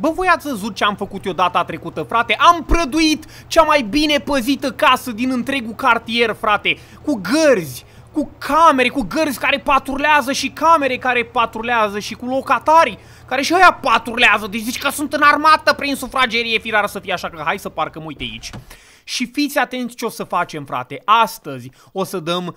Bă, voi ați văzut ce am făcut eu data trecută, frate? Am prăduit cea mai bine păzită casă din întregul cartier, frate, cu gărzi, cu camere, cu gărzi care patrulează și camere care patrulează și cu locatari care și aia patrulează. Deci zici că sunt în armată prin sufragerie firară să fie așa că hai să parcăm, uite aici. Și fiți atenți ce o să facem, frate. Astăzi o să dăm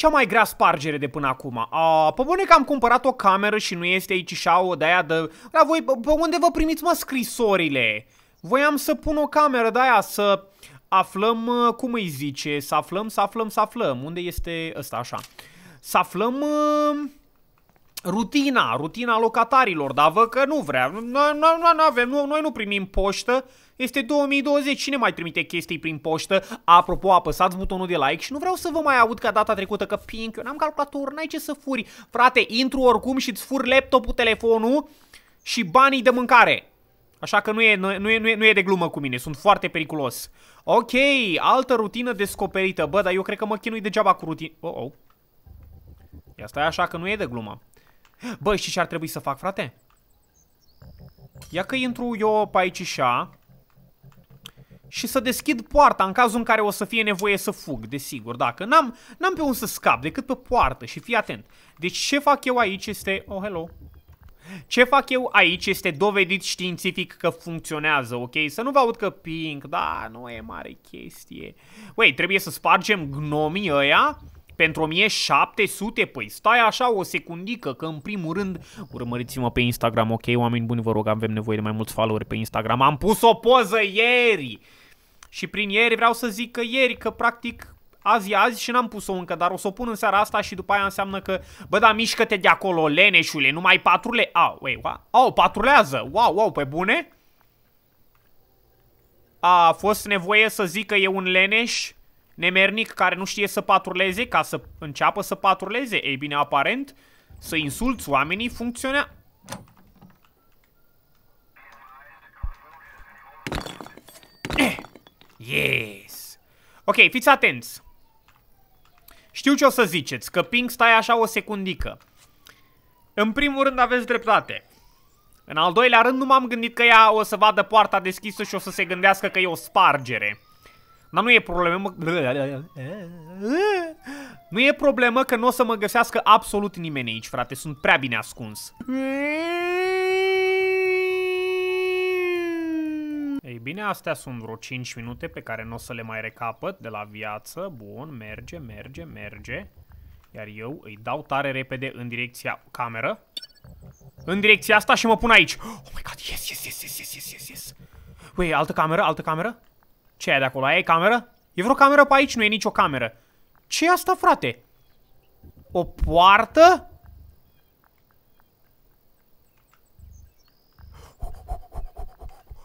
cea mai grea spargere de până acum. A, pe bune că am cumpărat o cameră și nu este aici șaua de aia de... La voi, pe unde vă primiți mă scrisorile? Voiam să pun o cameră de aia, să aflăm, uh, cum îi zice, să aflăm, să aflăm, să aflăm. Unde este ăsta, așa? Să aflăm... Uh rutina, rutina locatarilor, dar vă că nu vrea, nu, nu, nu avem, nu, noi nu primim poștă, este 2020, cine mai trimite chestii prin poștă? Apropo, apăsați butonul de like și nu vreau să vă mai aud ca data trecută că pink, eu n-am calculator, n-ai ce să furi, frate, intru oricum și îți fur laptopul, telefonul și banii de mâncare. Așa că nu e, nu, nu, e, nu, e, nu e de glumă cu mine, sunt foarte periculos. Ok, altă rutină descoperită, bă, dar eu cred că mă chinui degeaba cu rutină. Oh, oh. Asta e așa că nu e de glumă. Bă, știi ce ar trebui să fac, frate? Ia că intru eu pe aici așa. Și să deschid poarta în cazul în care o să fie nevoie să fug, desigur, dacă n-am n-am pe un să scap, decât pe poartă și fii atent. Deci ce fac eu aici este... Oh, hello. Ce fac eu aici este dovedit științific că funcționează, ok? Să nu vă aud că ping, da, nu e mare chestie. Uite trebuie să spargem gnomii ăia? Pentru 1700? Păi stai așa o secundică, că în primul rând... Urmăriți-mă pe Instagram, ok? Oameni buni, vă rog, avem nevoie de mai mulți followeri pe Instagram. Am pus o poză ieri! Și prin ieri vreau să zic că ieri, că practic azi e azi și n-am pus-o încă, dar o să o pun în seara asta și după aia înseamnă că, bă, da mișcă-te de acolo, leneșule, numai patrule... A, ah, wait, what? Au, oh, patrulează, wow, wow, pe bune? A fost nevoie să zic că e un leneș nemernic care nu știe să patruleze ca să înceapă să patruleze. Ei bine, aparent, să insulți oamenii funcționează. Eh, yes! Ok, fiți atenți. Știu ce o să ziceți, că Pink stai așa o secundică. În primul rând aveți dreptate. În al doilea rând nu m-am gândit că ea o să vadă poarta deschisă și o să se gândească că e o spargere. Dar nu e problemă... Nu e problemă că nu o să mă găsească absolut nimeni aici, frate. Sunt prea bine ascuns. Ei bine, astea sunt vreo 5 minute pe care nu o să le mai recapăt de la viață. Bun, merge, merge, merge. Iar eu îi dau tare repede în direcția cameră. În direcția asta și mă pun aici. Oh my god, yes, yes, yes, yes, yes, yes, yes. Ui, altă cameră, altă cameră. Ce e de acolo? Aia e cameră? E vreo cameră pe aici, nu e nicio cameră. ce e asta, frate? O poartă?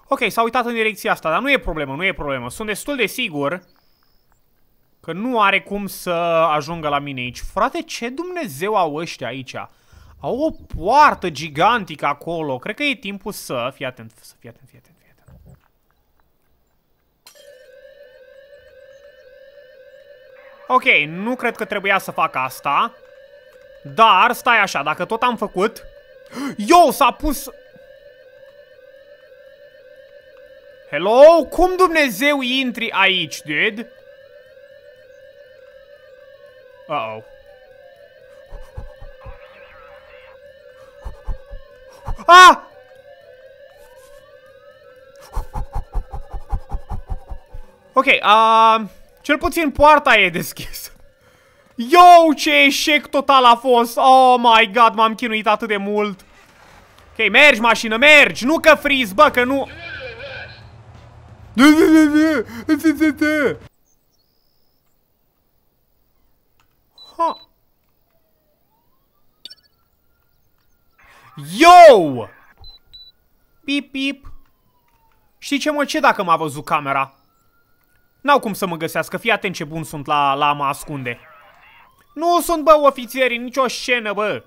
Ok, s-a uitat în direcția asta, dar nu e problemă, nu e problemă. Sunt destul de sigur că nu are cum să ajungă la mine aici. Frate, ce Dumnezeu au ăștia aici? Au o poartă gigantică acolo. Cred că e timpul să... Fii atent, să fii atent, fii atent. Ok, nu cred că trebuia să fac asta. Dar, stai așa, dacă tot am făcut... Yo, s-a pus... Hello? Cum Dumnezeu intri aici, dude? Uh-oh. Ah! Ok, um... Cel puțin poarta e deschisă. Yo, ce eșec total a fost! Oh my god, m-am chinuit atât de mult! Ok, mergi, mașină, mergi! Nu că friz, bă, că nu... Ha. Yo! Pip, pip! Știi ce mă, ce dacă m-a văzut camera? N-au cum să mă găsească, fii atent ce bun sunt la, la mă ascunde. Nu sunt, bă, ofițerii, nicio scenă, bă.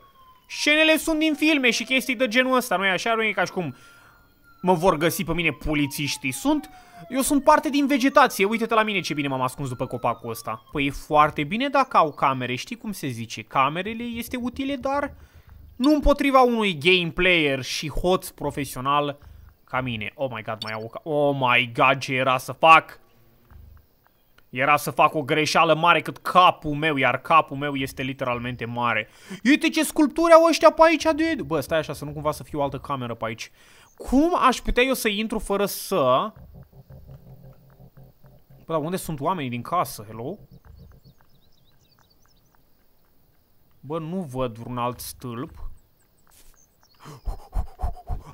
Scenele sunt din filme și chestii de genul ăsta, nu-i așa? Nu e ca și cum mă vor găsi pe mine polițiștii. Sunt, eu sunt parte din vegetație, uite-te la mine ce bine m-am ascuns după copacul ăsta. Păi e foarte bine dacă au camere, știi cum se zice? Camerele este utile, dar nu împotriva unui game player și hoț profesional ca mine. Oh my god, mai au... Oh my god, ce era să fac? Era să fac o greșeală mare cât capul meu, iar capul meu este literalmente mare. Uite ce sculpturi au ăștia pe aici de... Bă, stai așa, să nu cumva să fie o altă cameră pe aici. Cum aș putea eu să intru fără să... Bă, dar unde sunt oamenii din casă? Hello? Bă, nu văd vreun alt stâlp.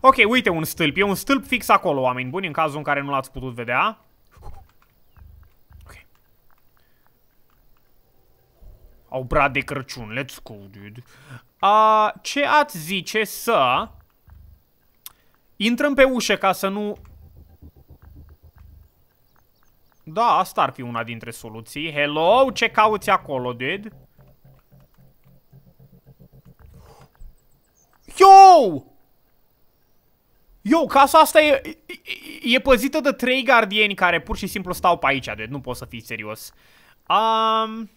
Ok, uite un stâlp. E un stâlp fix acolo, oameni buni, în cazul în care nu l-ați putut vedea. Au brad de Crăciun, let's go, dude. Uh, ce ați zice să... Intrăm pe ușă ca să nu... Da, asta ar fi una dintre soluții. Hello, ce cauți acolo, dude? Yo! Yo, casa asta e, e, e păzită de trei gardieni care pur și simplu stau pe aici, dude. Nu pot să fii serios. Um...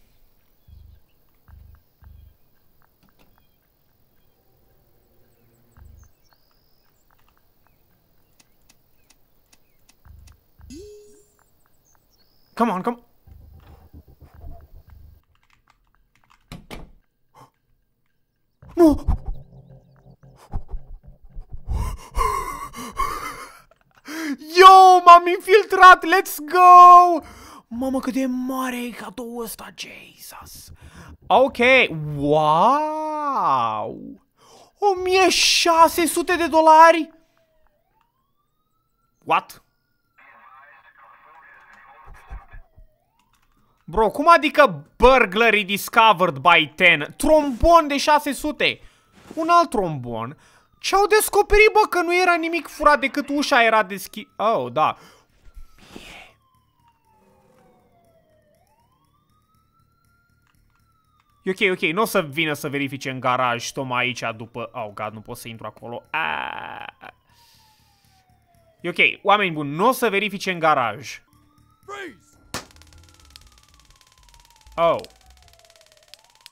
Come on, come No! Yo, m-am infiltrat, let's go! Mamă, cât de mare e cadou ăsta, Jesus! Ok, wow! 1600 de dolari? What? Bro, cum adică burglary discovered by 10? Trombon de 600! Un alt trombon. Ce-au descoperit, bă, că nu era nimic furat decât ușa era deschisă. Oh, da. E ok, ok, nu o să vină să verifice în garaj, tocmai aici după... Oh, god, nu pot să intru acolo. Aaaa. E ok, oameni buni, nu o să verifice în garaj. Freeze! Oh.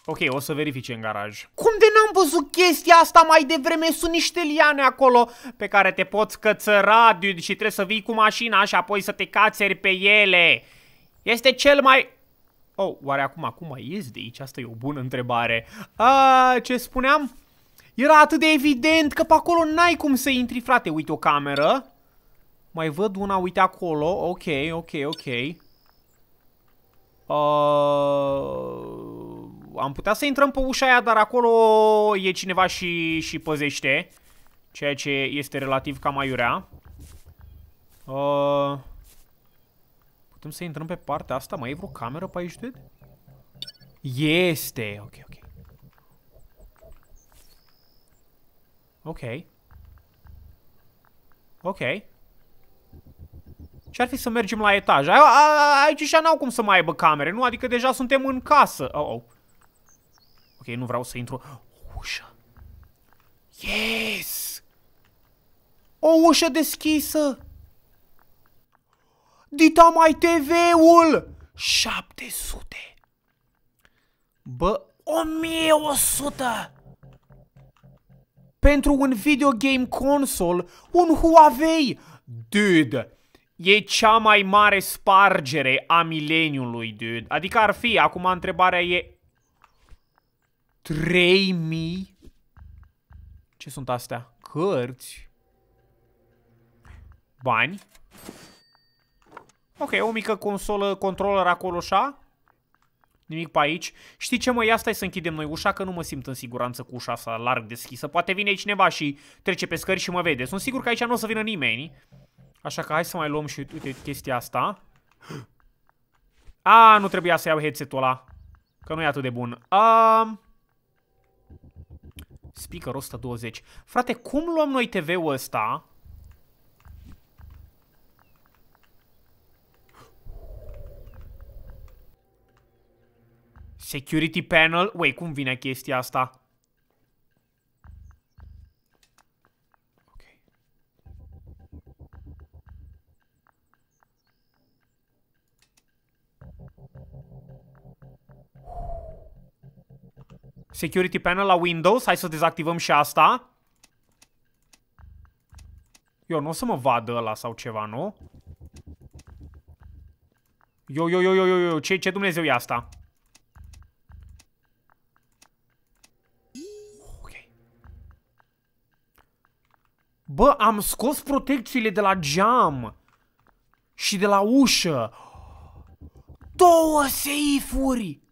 Ok, o să verifice în garaj. Cum de n-am văzut chestia asta mai devreme? Sunt niște liane acolo pe care te poți cățăra, dude, și trebuie să vii cu mașina și apoi să te cațeri pe ele. Este cel mai... Oh, oare acum, acum mai ies de aici? Asta e o bună întrebare. A, ce spuneam? Era atât de evident că pe acolo n-ai cum să intri, frate. Uite o cameră. Mai văd una, uite acolo. Ok, ok, ok. Uh, am putea să intrăm pe ușa aia, dar acolo e cineva și, și păzește. Ceea ce este relativ cam aiurea. Uh, putem să intrăm pe partea asta? Mai e vreo cameră pe aici, dude? Este! Ok, ok. Ok. Ok. Ce-ar fi să mergem la etaj? A, a, aici și n-au cum să mai aibă camere, nu? Adică deja suntem în casă. Oh, oh. Ok, nu vreau să intru. Ușa. Yes! O ușă deschisă! Dita mai TV-ul! 700! Bă, 1100! Pentru un video game console, un Huawei! Dude! e cea mai mare spargere a mileniului, dude. Adică ar fi, acum întrebarea e... 3000? Ce sunt astea? Cărți? Bani? Ok, o mică consolă, controller acolo așa. Nimic pe aici. Știi ce mai asta e să închidem noi ușa, că nu mă simt în siguranță cu ușa asta larg deschisă. Poate vine cineva și trece pe scări și mă vede. Sunt sigur că aici nu o să vină nimeni. Așa că hai să mai luăm și uite chestia asta. A, nu trebuia să iau headset-ul ăla. Că nu e atât de bun. Um... Speaker 120. Frate, cum luăm noi TV-ul ăsta? Security panel? Wait, cum vine chestia asta? Security panel la Windows. Hai să dezactivăm și asta. Eu nu o să mă vadă ăla sau ceva, nu? Eu, eu, eu, eu, eu, yo. Ce, ce Dumnezeu e asta? Bă, am scos protecțiile de la geam și de la ușă. Două seifuri!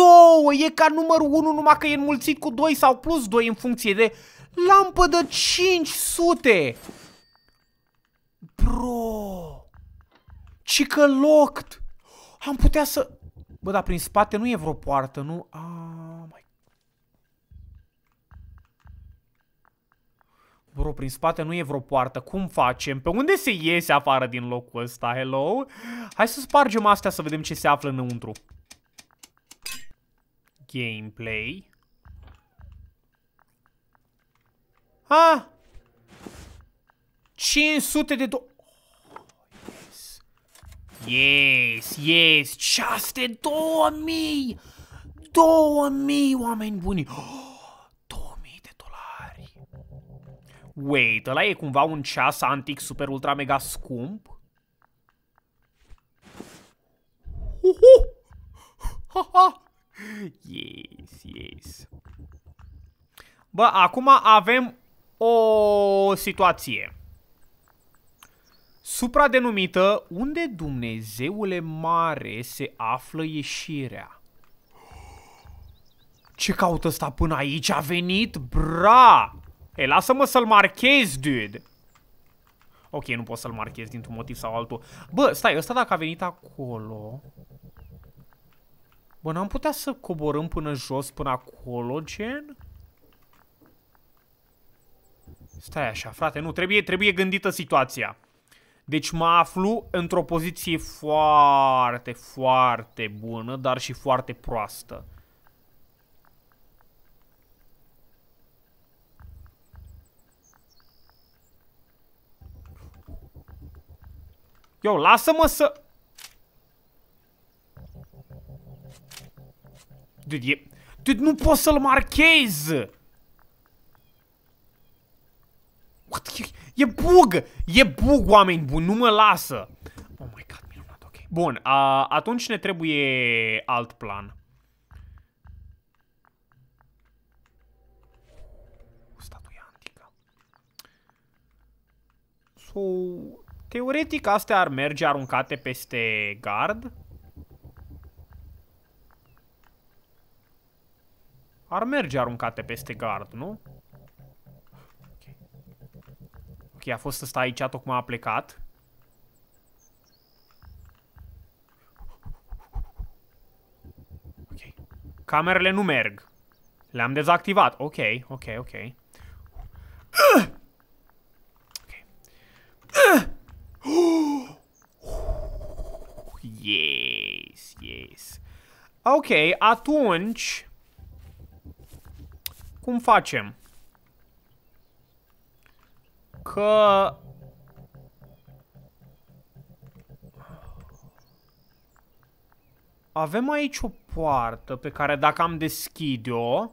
două, e ca numărul 1 numai că e înmulțit cu 2 sau plus 2 în funcție de lampă de 500. Bro, ce că locked. Am putea să... Bă, dar prin spate nu e vreo poartă, nu? A, ah, mai... Bro, prin spate nu e vreo poartă. Cum facem? Pe unde se iese afară din locul ăsta? Hello? Hai să spargem astea să vedem ce se află înăuntru. Gameplay. Ah! 500 de do... Oh, yes. yes, mii două 2000, oameni buni! Oh, 2000 de dolari! Wait, ăla e cumva un ceas antic super ultra mega scump? Uhuh Ha, ha! yes, yes. Bă, acum avem o situație. supra denumită unde Dumnezeule mare se află ieșirea? Ce caută ăsta până aici? A venit? Bra! E, lasă-mă să-l marchez, dude! Ok, nu pot să-l marchez dintr-un motiv sau altul. Bă, stai, ăsta dacă a venit acolo... Bă, n-am putea să coborăm până jos, până acolo, gen? Stai așa, frate, nu, trebuie, trebuie gândită situația. Deci mă aflu într-o poziție foarte, foarte bună, dar și foarte proastă. Eu, lasă-mă să... dude, e... Dude, deci nu pot să-l marchez! What? E, e bug! E bug, oameni buni, nu mă lasă! Oh my god, minunat, ok. Bun, a, atunci ne trebuie alt plan. Statuia antică. So, teoretic, astea ar merge aruncate peste gard. Ar merge aruncate peste gard, nu? Ok, a fost ăsta aici, tocmai a plecat. Ok. Camerele nu merg. Le-am dezactivat. Ok, ok, ok. Yes, yes. Ok, atunci... Cum facem? Că... Avem aici o poartă pe care dacă am deschid-o,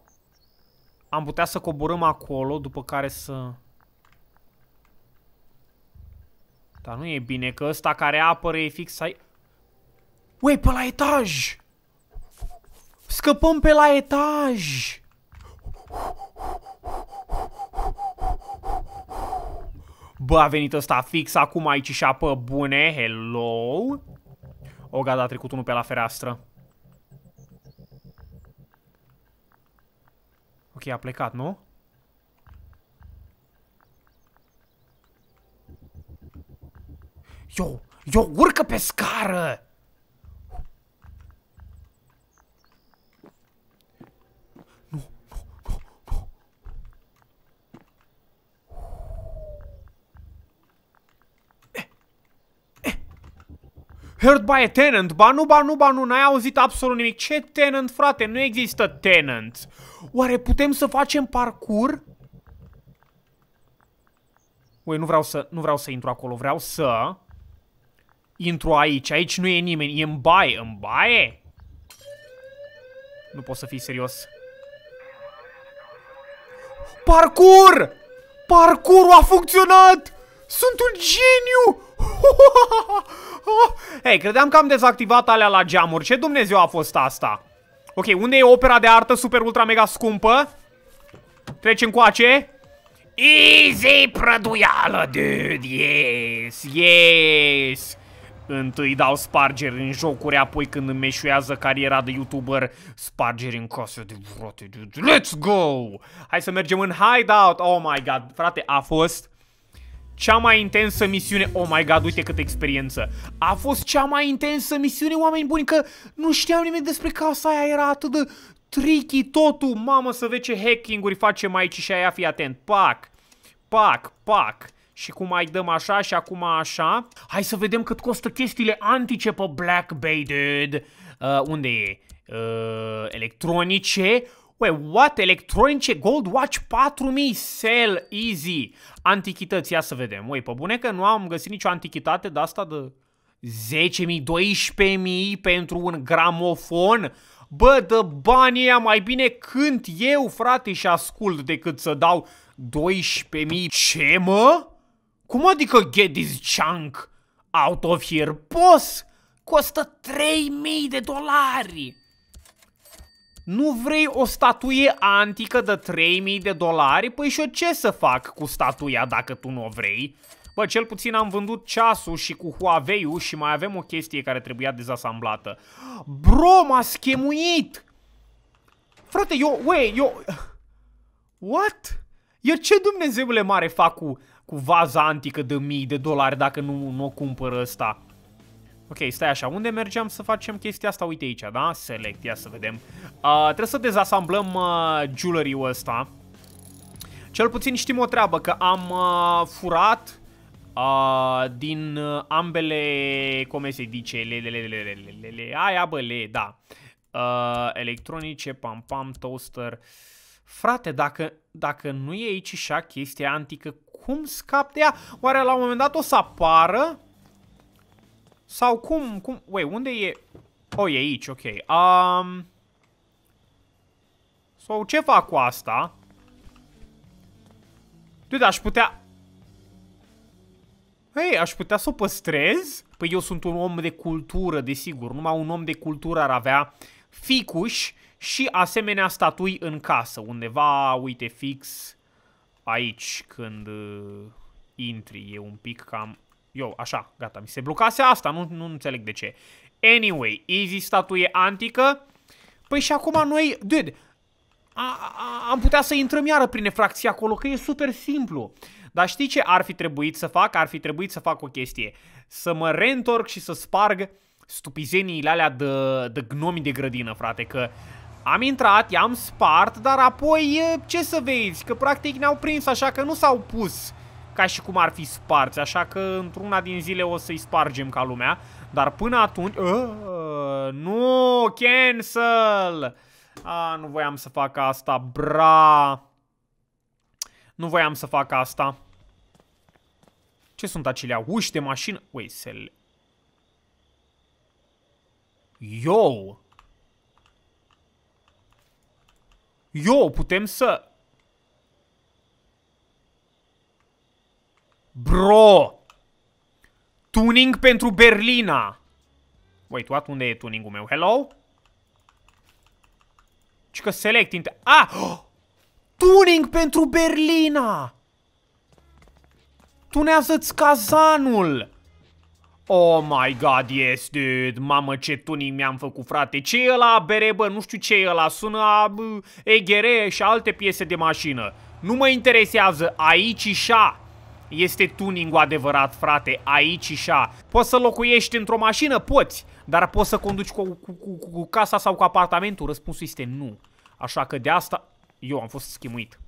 am putea să coborâm acolo, după care să... Dar nu e bine că ăsta care apără e fix ai... Ue, pe la etaj! Scăpăm pe la etaj! Bă, a venit ăsta fix acum aici și apă bune. Hello? O, gata, a trecut unul pe la fereastră. Ok, a plecat, nu? Yo, yo, urcă pe scară! Hurt by a tenant. Ba nu, ba nu, ba nu, n-ai auzit absolut nimic. Ce tenant, frate? Nu există tenant. Oare putem să facem parcur? Ui, nu vreau să, nu vreau să intru acolo, vreau să intru aici. Aici nu e nimeni, e în baie, în baie? Nu pot să fii serios. Parcur! Parcurul a funcționat! Sunt un geniu! Oh! Hei, credeam că am dezactivat alea la geamuri. Ce Dumnezeu a fost asta? Ok, unde e opera de artă super ultra mega scumpă? Trecem ace. Easy prăduială, dude, yes, yes. Întâi dau spargeri în jocuri, apoi când îmi meșuiază cariera de youtuber, spargeri în casă de frate, dude. Let's go! Hai să mergem în hideout. Oh my god, frate, a fost cea mai intensă misiune, oh my god, uite câtă experiență, a fost cea mai intensă misiune, oameni buni, că nu știam nimic despre casa aia, era atât de tricky totul, mamă să vezi ce hacking-uri facem aici și aia, fi atent, pac, pac, pac, și cum mai dăm așa și acum așa. Hai să vedem cât costă chestiile antice pe Black Bay, dude. Uh, unde e? Uh, electronice. Ue, what? Electronice Gold Watch 4000 Sell Easy. Antichități, ia să vedem. Uite, pe bune că nu am găsit nicio antichitate de asta de 10.000, 12.000 pentru un gramofon. Bă, dă banii ea mai bine cânt eu, frate, și ascult decât să dau 12.000. Ce, mă? Cum adică get this chunk out of here, boss? Costă 3.000 de dolari! Nu vrei o statuie antică de 3000 de dolari? Păi și ce să fac cu statuia dacă tu nu o vrei? Bă, cel puțin am vândut ceasul și cu Huawei-ul și mai avem o chestie care trebuia dezasamblată. Bro, m-a schemuit! Frate, eu, ue, eu... What? Eu ce Dumnezeule mare fac cu, cu vaza antică de mii de dolari dacă nu, nu o cumpăr ăsta? Ok, stai așa, unde mergeam să facem chestia asta? Uite aici, da? Select, ia să vedem. Uh, trebuie să dezasamblăm uh, jewelry-ul ăsta. Cel puțin știm o treabă, că am uh, furat uh, din uh, ambele, cum se dice, le, le, le, le, le, le, le, le, aia bă, le, da. Uh, electronice, pam, pam, toaster. Frate, dacă, dacă nu e aici și chestia antică, cum scap de ea? Oare la un moment dat o să apară? Sau cum, cum, wait, unde e? Oh, e aici, ok. Um... Sau so, ce fac cu asta? Dude, aș putea... Hei, aș putea să o păstrez? Păi eu sunt un om de cultură, desigur. Numai un om de cultură ar avea ficuș și asemenea statui în casă. Undeva, uite, fix aici când uh, intri. E un pic cam eu, așa, gata, mi se blocase asta, nu, nu înțeleg de ce. Anyway, easy statuie antică. Păi și acum noi, dude, a, a, am putea să intrăm iară prin efracție acolo, că e super simplu. Dar știi ce ar fi trebuit să fac? Ar fi trebuit să fac o chestie. Să mă reîntorc și să sparg stupizeniile alea de, de gnomi de grădină, frate, că am intrat, i-am spart, dar apoi, ce să vezi, că practic ne-au prins așa că nu s-au pus ca și cum ar fi sparți, așa că într-una din zile o să-i spargem ca lumea. Dar până atunci... Uh, nu, cancel! A, nu voiam să fac asta, bra! Nu voiam să fac asta. Ce sunt acelea? Uși de mașină? Ui, se... Yo! Yo, putem să... Bro! Tuning pentru Berlina! Wait, what? Unde e tuningul meu? Hello? Și că select inter... Ah! Oh! Tuning pentru Berlina! Tunează-ți cazanul! Oh my god, yes, dude! Mamă, ce tuning mi-am făcut, frate! ce e ăla, bere, bă? Nu știu ce e ăla. Sună a, EGR și alte piese de mașină. Nu mă interesează. Aici și șa. Este tuning adevărat, frate, aici și a. Poți să locuiești într-o mașină? Poți. Dar poți să conduci cu, cu, cu, cu casa sau cu apartamentul? Răspunsul este nu. Așa că de asta eu am fost schimuit.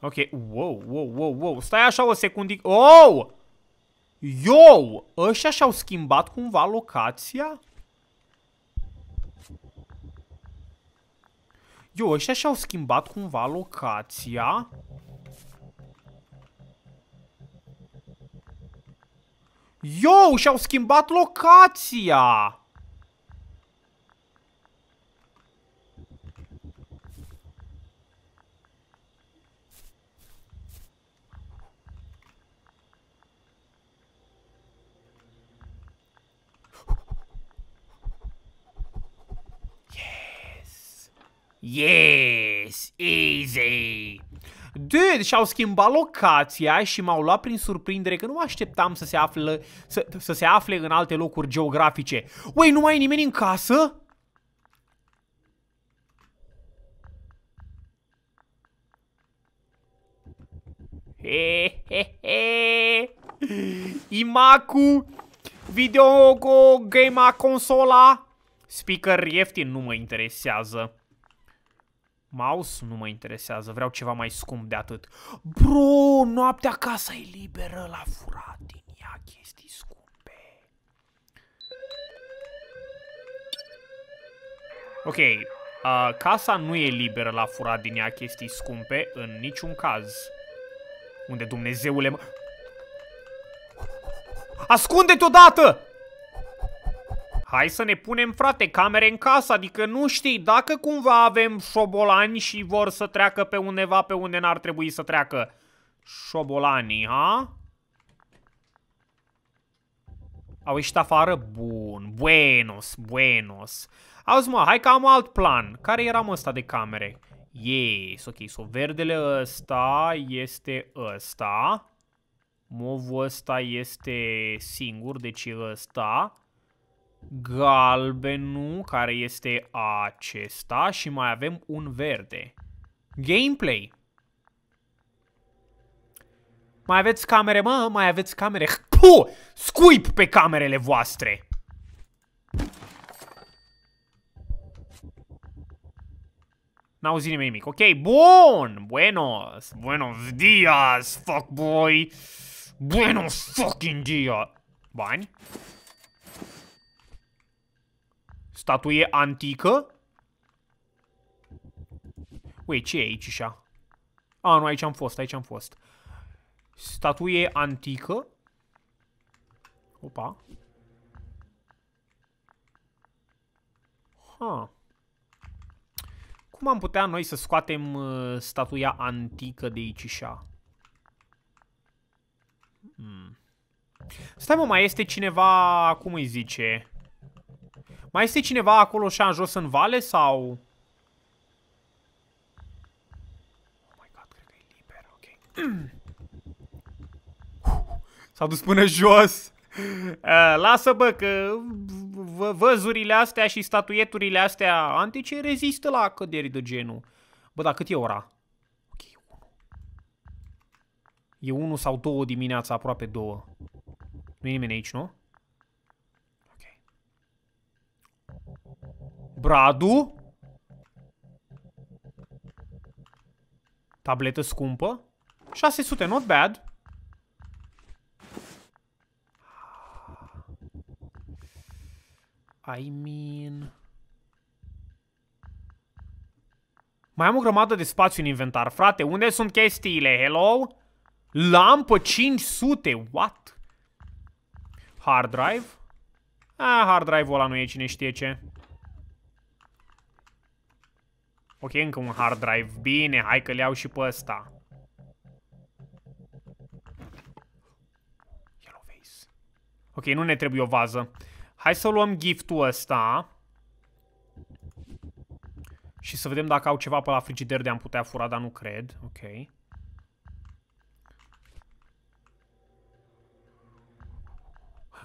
Ok, wow, wow, wow, wow. Stai așa o secundă. Oh! Yo! Ăștia și-au schimbat cumva locația? Yo, ăștia și-au schimbat cumva locația? Yo, și-au schimbat locația! Yes! Yes! Easy! Dude, și-au schimbat locația și m-au luat prin surprindere că nu mă așteptam să se, află, să, să se afle în alte locuri geografice. Ui, nu mai e nimeni în casă? Hehehe, Imacu, video, go, game, consola, speaker ieftin, nu mă interesează. Mouse nu mă interesează, vreau ceva mai scump de atât. Bro, noaptea casa e liberă, la furat din ea chestii scumpe. Ok, uh, casa nu e liberă la furat din ea chestii scumpe în niciun caz. Unde Dumnezeule mă... Ascunde-te odată! Hai să ne punem, frate, camere în casă, adică nu știi, dacă cumva avem șobolani și vor să treacă pe undeva pe unde n-ar trebui să treacă șobolanii, ha? Au ieșit afară? Bun, buenos, buenos. Auzi mă, hai că am alt plan. Care era ăsta de camere? Yes, ok, so verdele ăsta este ăsta. Movul ăsta este singur, deci e ăsta galbenul, care este acesta, și mai avem un verde. Gameplay. Mai aveți camere, mă? Mai aveți camere? Puh! Scuip pe camerele voastre! N-auzi nimeni nimic. Ok, bun! Buenos! Buenos dias, fuckboy! Buenos fucking dia! Bani? Statuie antică? Ui, ce e aici așa? A, nu, aici am fost, aici am fost. Statuie antică? Opa. Ha. Cum am putea noi să scoatem uh, statuia antică de aici așa? Hmm. Stai mă, mai este cineva, cum îi zice? Mai este cineva acolo și în jos în vale sau... Oh my god, cred că e liber, ok. S-a dus până jos. Uh, lasă bă că văzurile astea și statueturile astea antice rezistă la căderi de genul. Bă, dar cât e ora? Ok, e unu. E unu sau două dimineața, aproape două. Nu e nimeni aici, nu? Bradu? Tabletă scumpă. 600, not bad. I mean... Mai am o grămadă de spațiu în inventar. Frate, unde sunt chestiile? Hello? Lampă 500. What? Hard drive? Ah, hard drive-ul ăla nu e cine știe ce. Ok, încă un hard drive. Bine, hai că le iau și pe ăsta. Yellowface. Ok, nu ne trebuie o vază. Hai să luăm giftul ăsta. Și să vedem dacă au ceva pe la frigider de am putea fura, dar nu cred. Ok.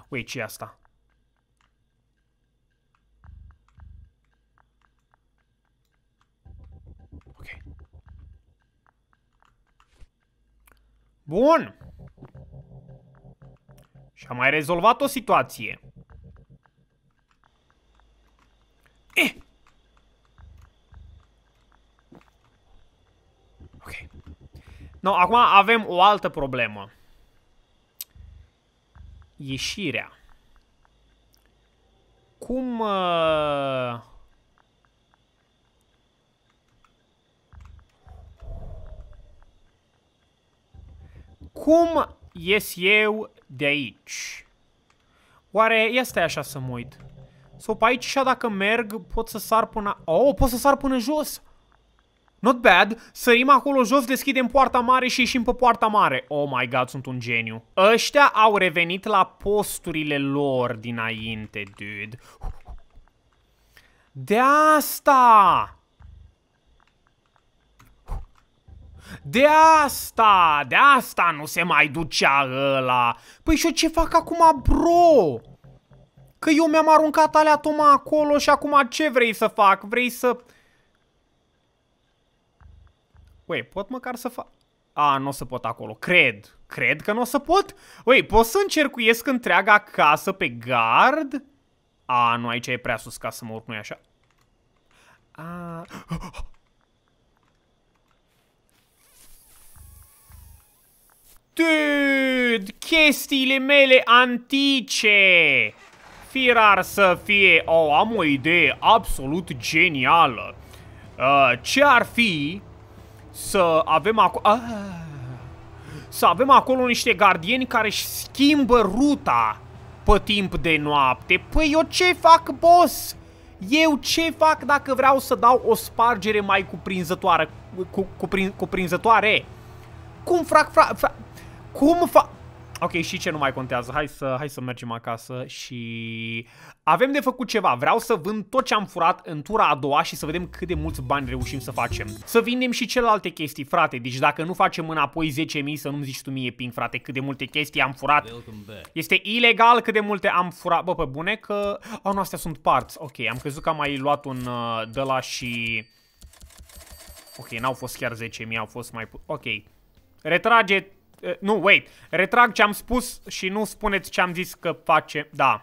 Wait, ce asta? Bun. Și am mai rezolvat o situație. Eh! Ok. No, acum avem o altă problemă. Ieșirea. Cum... Uh Cum ies eu de aici? Oare este așa să mă uit? Sau pe aici așa dacă merg pot să sar până... Oh, pot să sar până jos! Not bad, sărim acolo jos, deschidem poarta mare și ieșim pe poarta mare. Oh my god, sunt un geniu. Ăștia au revenit la posturile lor dinainte, dude. De asta! De asta, de asta nu se mai ducea ăla. Păi și eu ce fac acum, bro? Că eu mi-am aruncat alea Toma acolo și acum ce vrei să fac? Vrei să... Uai, pot măcar să fac... A, nu o să pot acolo, cred. Cred că nu o să pot. Uai, pot să încercuiesc întreaga casă pe gard? A, nu, aici e prea sus ca să mă urc, nu așa? A... Dude, chestiile mele antice! Firar să fie, oh, am o idee absolut genială. Uh, ce ar fi să avem acolo... Ah, să avem acolo niște gardieni care își schimbă ruta pe timp de noapte. Păi eu ce fac, boss? Eu ce fac dacă vreau să dau o spargere mai cuprinzătoare? Cu, cuprin, cuprinzătoare? Cum frac, fac, cum fa... Ok, și ce nu mai contează? Hai să, hai să mergem acasă și... Avem de făcut ceva. Vreau să vând tot ce am furat în tura a doua și să vedem cât de mulți bani reușim să facem. Să vindem și celelalte chestii, frate. Deci dacă nu facem înapoi 10.000, să nu-mi zici tu mie, Ping, frate, cât de multe chestii am furat. Este ilegal cât de multe am furat. Bă, pe bune că... Oh, nu, astea sunt parts. Ok, am crezut că am mai luat un uh, de la și... Ok, n-au fost chiar 10.000, au fost mai... Ok. Retrage Eh, nu, wait, retrag ce am spus și nu spuneți ce am zis că face. da.